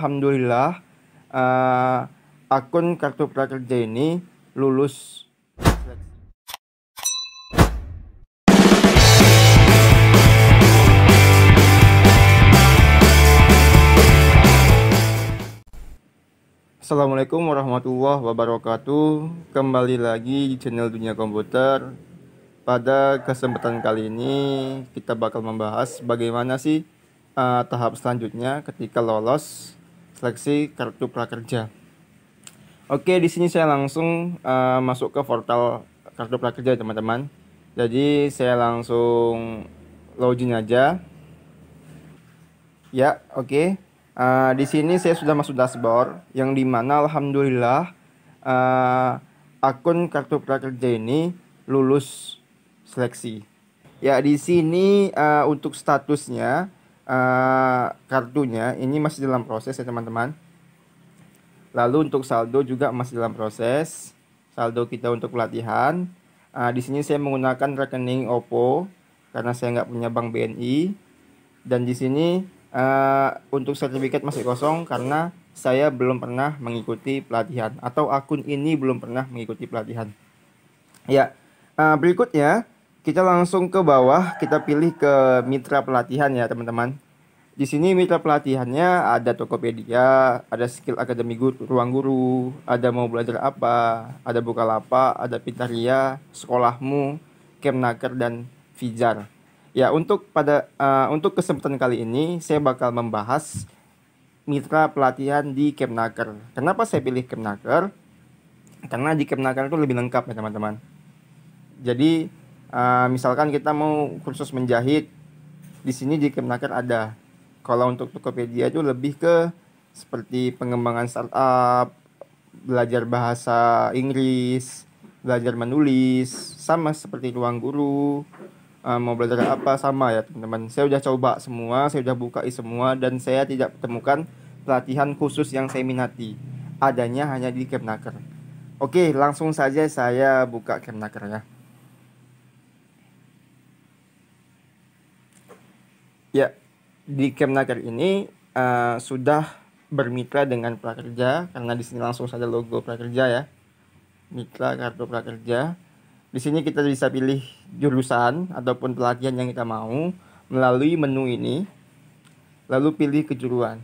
alhamdulillah uh, akun kartu prakerja ini lulus Assalamualaikum warahmatullahi wabarakatuh Kembali lagi di channel Dunia Komputer Pada kesempatan kali ini kita bakal membahas bagaimana sih uh, tahap selanjutnya ketika lolos seleksi kartu prakerja. Oke, di sini saya langsung uh, masuk ke portal kartu prakerja, teman-teman. Jadi, saya langsung login aja. Ya, oke. Okay. Uh, eh, di sini saya sudah masuk dashboard yang dimana alhamdulillah uh, akun kartu prakerja ini lulus seleksi. Ya, di sini uh, untuk statusnya Eh, kartunya ini masih dalam proses ya teman-teman. Lalu untuk saldo juga masih dalam proses. Saldo kita untuk pelatihan. Uh, di sini saya menggunakan rekening OPPO karena saya nggak punya bank BNI. Dan di sini uh, untuk sertifikat masih kosong karena saya belum pernah mengikuti pelatihan atau akun ini belum pernah mengikuti pelatihan. Ya, uh, berikutnya kita langsung ke bawah kita pilih ke mitra pelatihan ya teman-teman di sini mitra pelatihannya ada Tokopedia ada skill Academy guru, ruang guru ada mau belajar apa ada Bukalapak ada Pintaria, sekolahmu Kemnaker dan Fijar ya untuk pada uh, untuk kesempatan kali ini saya bakal membahas mitra pelatihan di Kemnaker kenapa saya pilih Kemnaker karena di Kemnaker itu lebih lengkap ya teman-teman jadi Eh, misalkan kita mau kursus menjahit di sini di Kemnaker ada kalau untuk Tokopedia itu lebih ke seperti pengembangan startup belajar bahasa Inggris belajar menulis sama seperti ruang guru uh, mau belajar apa sama ya teman-teman saya udah coba semua saya udah buka semua dan saya tidak temukan pelatihan khusus yang saya minati adanya hanya di Kemnaker Oke, langsung saja saya buka Kemnaker ya. Ya, di Camp Kemnaker ini uh, sudah bermitra dengan prakerja karena di sini langsung saja logo prakerja ya. Mitra kartu prakerja. Di sini kita bisa pilih jurusan ataupun pelatihan yang kita mau melalui menu ini. Lalu pilih kejuruan.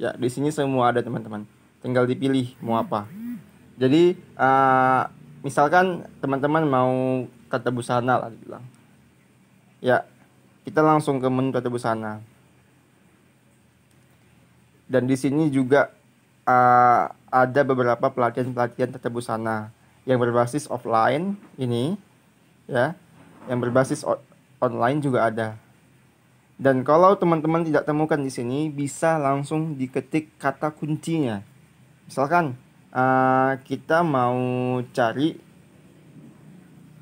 Ya, di sini semua ada teman-teman. Tinggal dipilih mau apa. Jadi uh, misalkan teman-teman mau kata busana lah dibilang. Ya, kita langsung ke menu tata busana. Dan di sini juga uh, ada beberapa pelatihan-pelatihan tata busana yang berbasis offline ini ya, yang berbasis online juga ada. Dan kalau teman-teman tidak temukan di sini, bisa langsung diketik kata kuncinya. Misalkan uh, kita mau cari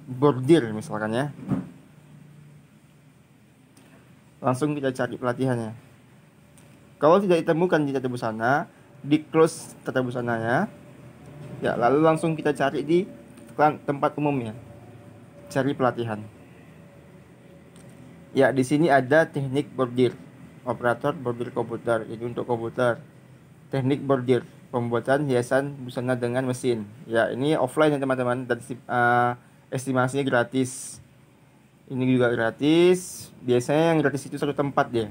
bordir misalkan ya langsung kita cari pelatihannya kalau tidak ditemukan di tata busana di close tata busananya ya lalu langsung kita cari di tempat umum ya cari pelatihan ya di sini ada teknik bordir operator bordir komputer ini untuk komputer teknik bordir pembuatan hiasan busana dengan mesin ya ini offline ya teman-teman dan uh, estimasinya gratis ini juga gratis biasanya yang gratis itu satu tempat ya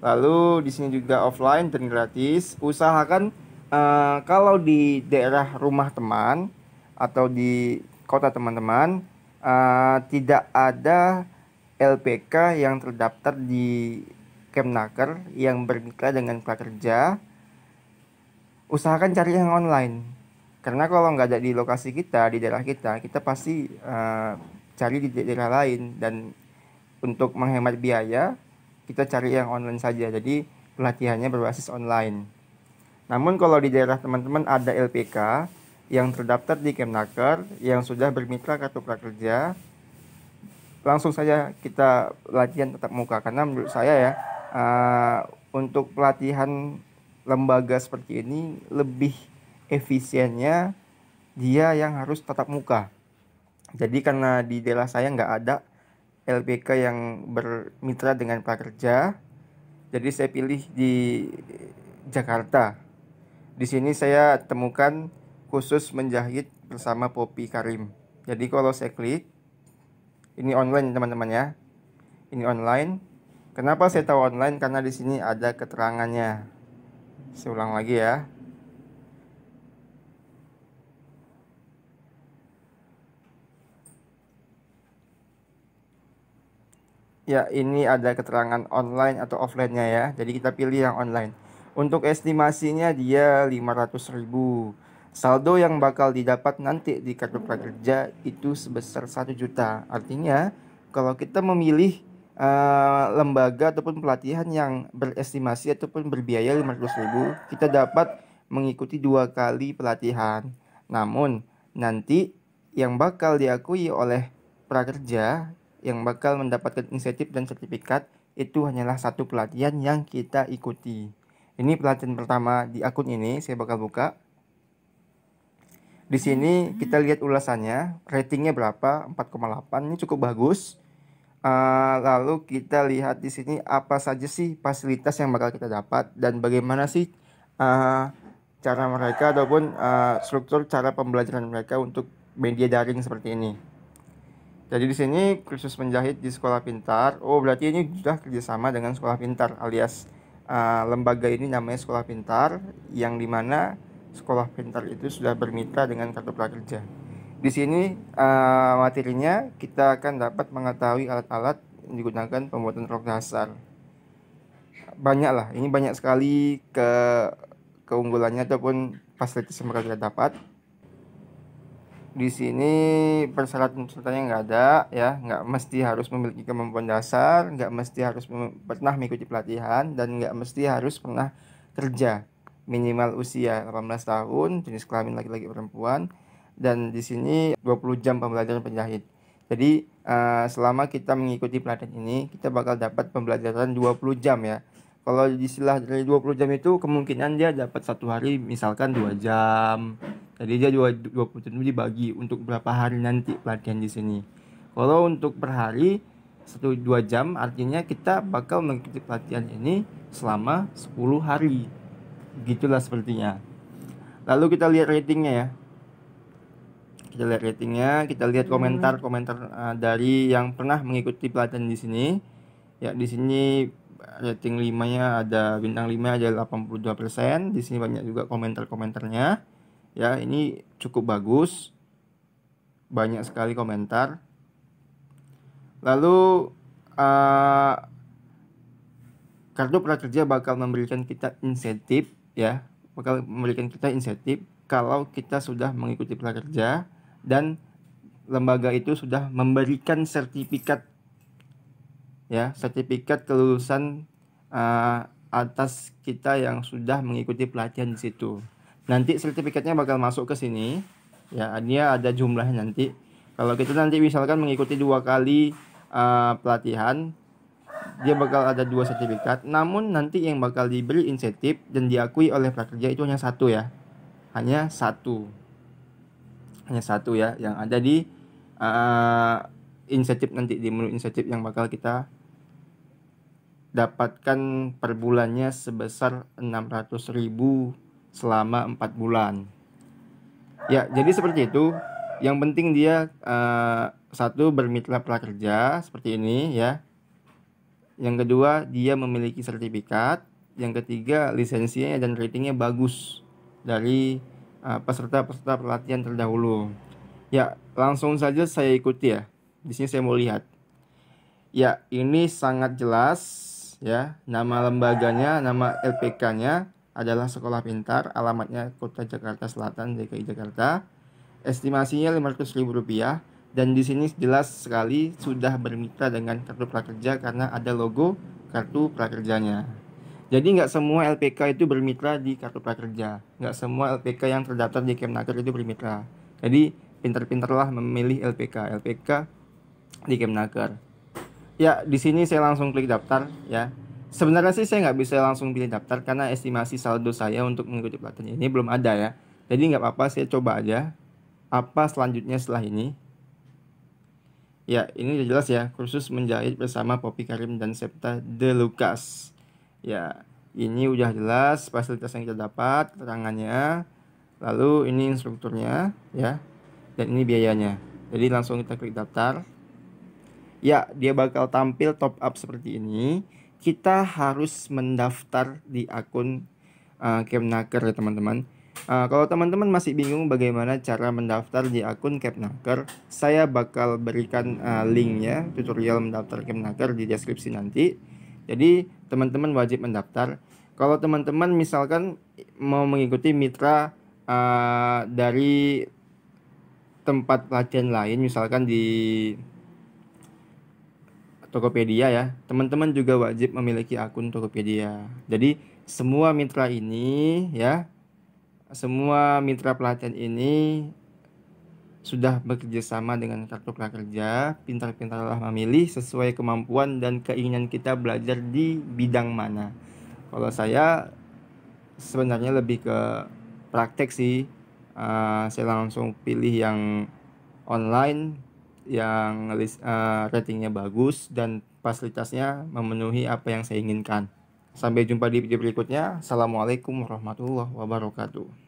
lalu di sini juga offline dan gratis usahakan uh, kalau di daerah rumah teman atau di kota teman-teman uh, tidak ada LPK yang terdaftar di Kemnaker yang bermitra dengan prakerja usahakan cari yang online karena kalau nggak ada di lokasi kita di daerah kita kita pasti uh, cari di daerah lain dan untuk menghemat biaya kita cari yang online saja jadi pelatihannya berbasis online namun kalau di daerah teman-teman ada LPK yang terdaftar di Kemnaker yang sudah bermitra kartu prakerja langsung saja kita latihan tetap muka karena menurut saya ya uh, untuk pelatihan lembaga seperti ini lebih efisiennya dia yang harus tetap muka jadi karena di daerah saya nggak ada LPK yang bermitra dengan prakerja jadi saya pilih di Jakarta di sini saya temukan khusus menjahit bersama Popi Karim jadi kalau saya klik ini online teman-teman ya ini online kenapa saya tahu online karena di sini ada keterangannya saya ulang lagi ya ya ini ada keterangan online atau offline-nya ya. Jadi kita pilih yang online. Untuk estimasinya dia 500.000. Saldo yang bakal didapat nanti di kartu prakerja itu sebesar 1 juta. Artinya kalau kita memilih uh, lembaga ataupun pelatihan yang berestimasi ataupun berbiaya 500.000, kita dapat mengikuti dua kali pelatihan. Namun nanti yang bakal diakui oleh prakerja yang bakal mendapatkan insentif dan sertifikat itu hanyalah satu pelatihan yang kita ikuti. Ini pelatihan pertama di akun ini, saya bakal buka. Di sini kita lihat ulasannya, ratingnya berapa? 4,8, ini cukup bagus. Eh, lalu kita lihat di sini apa saja sih fasilitas yang bakal kita dapat dan bagaimana sih eh, cara mereka ataupun eh, struktur cara pembelajaran mereka untuk media daring seperti ini. Jadi di sini kursus menjahit di sekolah pintar. Oh, berarti ini sudah kerjasama dengan sekolah pintar alias uh, lembaga ini namanya sekolah pintar yang dimana sekolah pintar itu sudah bermitra dengan kartu prakerja. Di sini uh, materinya kita akan dapat mengetahui alat-alat yang digunakan pembuatan rok dasar. Banyak lah, ini banyak sekali ke keunggulannya ataupun fasilitas yang bakal kita dapat di sini persyaratan-persyaratannya nggak ada ya nggak mesti harus memiliki kemampuan dasar nggak mesti harus pernah mengikuti pelatihan dan nggak mesti harus pernah kerja minimal usia 18 tahun jenis kelamin laki-laki perempuan dan di sini 20 jam pembelajaran penjahit jadi eh, selama kita mengikuti pelatihan ini kita bakal dapat pembelajaran 20 jam ya kalau disilah dari 20 jam itu kemungkinan dia dapat satu hari misalkan dua jam jadi dia dua dua puluh ribu dibagi untuk berapa hari nanti pelatihan di sini. Kalau untuk per hari satu dua jam artinya kita bakal mengikuti pelatihan ini selama 10 hari. Begitulah sepertinya. Lalu kita lihat ratingnya ya. Kita lihat ratingnya, kita lihat komentar-komentar uh, dari yang pernah mengikuti pelatihan di sini. Ya di sini rating 5-nya ada bintang 5 ada 82%, di sini banyak juga komentar-komentarnya ya ini cukup bagus banyak sekali komentar lalu uh, eh, kartu prakerja bakal memberikan kita insentif ya bakal memberikan kita insentif kalau kita sudah mengikuti prakerja dan lembaga itu sudah memberikan sertifikat ya sertifikat kelulusan uh, atas kita yang sudah mengikuti pelatihan di situ nanti sertifikatnya bakal masuk ke sini ya dia ada jumlah nanti kalau kita nanti misalkan mengikuti dua kali uh, pelatihan dia bakal ada dua sertifikat namun nanti yang bakal diberi insentif dan diakui oleh pekerja itu hanya satu ya hanya satu hanya satu ya yang ada di uh, insentif nanti di menu insentif yang bakal kita dapatkan per bulannya sebesar 600.000 selama 4 bulan. Ya, jadi seperti itu. Yang penting dia uh, satu bermitra prakerja seperti ini ya. Yang kedua, dia memiliki sertifikat. Yang ketiga, lisensinya dan ratingnya bagus dari eh, peserta-peserta uh, pelatihan terdahulu. Ya, langsung saja saya ikuti ya. Di sini saya mau lihat. Ya, ini sangat jelas ya, nama lembaganya, nama LPK-nya, adalah Sekolah Pintar, alamatnya Kota Jakarta Selatan, DKI Jakarta. Estimasinya Rp500.000 dan di sini jelas sekali sudah bermitra dengan kartu prakerja karena ada logo kartu prakerjanya. Jadi nggak semua LPK itu bermitra di kartu prakerja. Nggak semua LPK yang terdaftar di Kemnaker itu bermitra. Jadi pintar-pintarlah memilih LPK. LPK di Kemnaker. Ya, di sini saya langsung klik daftar ya. Sebenarnya sih saya nggak bisa langsung pilih daftar karena estimasi saldo saya untuk mengikuti pelatihan ini belum ada ya. Jadi nggak apa-apa saya coba aja. Apa selanjutnya setelah ini? Ya ini udah jelas ya kursus menjahit bersama Poppy Karim dan Septa De Lucas. Ya ini udah jelas fasilitas yang kita dapat keterangannya. Lalu ini instrukturnya ya dan ini biayanya. Jadi langsung kita klik daftar. Ya dia bakal tampil top up seperti ini kita harus mendaftar di akun uh, Kemnaker ya teman-teman. Uh, kalau teman-teman masih bingung bagaimana cara mendaftar di akun Kemnaker, saya bakal berikan uh, linknya tutorial mendaftar Kemnaker di deskripsi nanti. Jadi teman-teman wajib mendaftar. Kalau teman-teman misalkan mau mengikuti mitra uh, dari tempat latihan lain, misalkan di Tokopedia ya. Teman-teman juga wajib memiliki akun Tokopedia. Jadi semua mitra ini ya, semua mitra pelatihan ini sudah bekerja sama dengan kartu prakerja. Pintar-pintarlah memilih sesuai kemampuan dan keinginan kita belajar di bidang mana. Kalau saya sebenarnya lebih ke praktek sih. Uh, saya langsung pilih yang online yang uh, ratingnya bagus dan fasilitasnya memenuhi apa yang saya inginkan. Sampai jumpa di video berikutnya. Assalamualaikum warahmatullahi wabarakatuh.